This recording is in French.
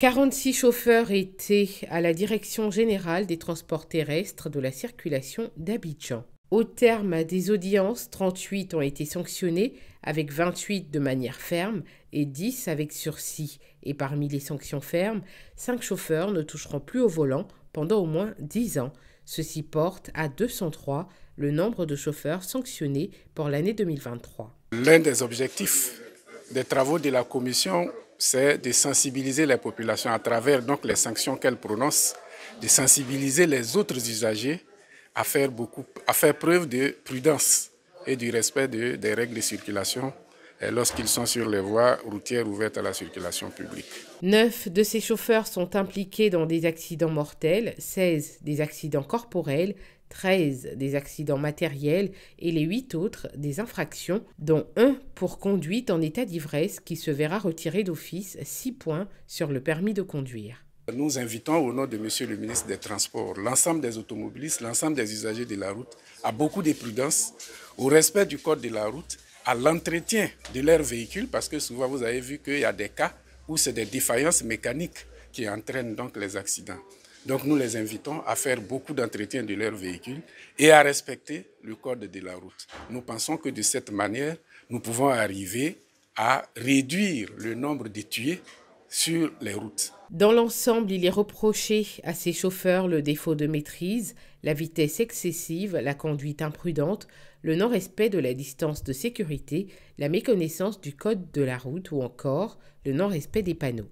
46 chauffeurs étaient à la Direction générale des transports terrestres de la circulation d'Abidjan. Au terme des audiences, 38 ont été sanctionnés, avec 28 de manière ferme et 10 avec sursis. Et parmi les sanctions fermes, 5 chauffeurs ne toucheront plus au volant pendant au moins 10 ans. Ceci porte à 203 le nombre de chauffeurs sanctionnés pour l'année 2023. L'un des objectifs des travaux de la commission c'est de sensibiliser la population à travers donc les sanctions qu'elle prononce, de sensibiliser les autres usagers à faire, preuve de prudence et du respect des règles de circulation euh, lorsqu'ils sont sur les voies routières ouvertes à la circulation publique. Neuf de ces chauffeurs sont impliqués dans des accidents mortels, 16 des accidents corporels, 13 des accidents matériels et les 8 autres des infractions, dont un pour conduite en état d'ivresse qui se verra retirer d'office 6 points sur le permis de conduire. Nous invitons au nom de Monsieur le ministre des Transports, l'ensemble des automobilistes, l'ensemble des usagers de la route à beaucoup de prudence, au respect du code de la route, à l'entretien de leurs véhicules parce que souvent vous avez vu qu'il y a des cas où c'est des défaillances mécaniques qui entraînent donc les accidents. Donc nous les invitons à faire beaucoup d'entretien de leurs véhicules et à respecter le code de la route. Nous pensons que de cette manière, nous pouvons arriver à réduire le nombre de tués sur les routes. Dans l'ensemble, il est reproché à ces chauffeurs le défaut de maîtrise, la vitesse excessive, la conduite imprudente, le non-respect de la distance de sécurité, la méconnaissance du code de la route ou encore le non-respect des panneaux.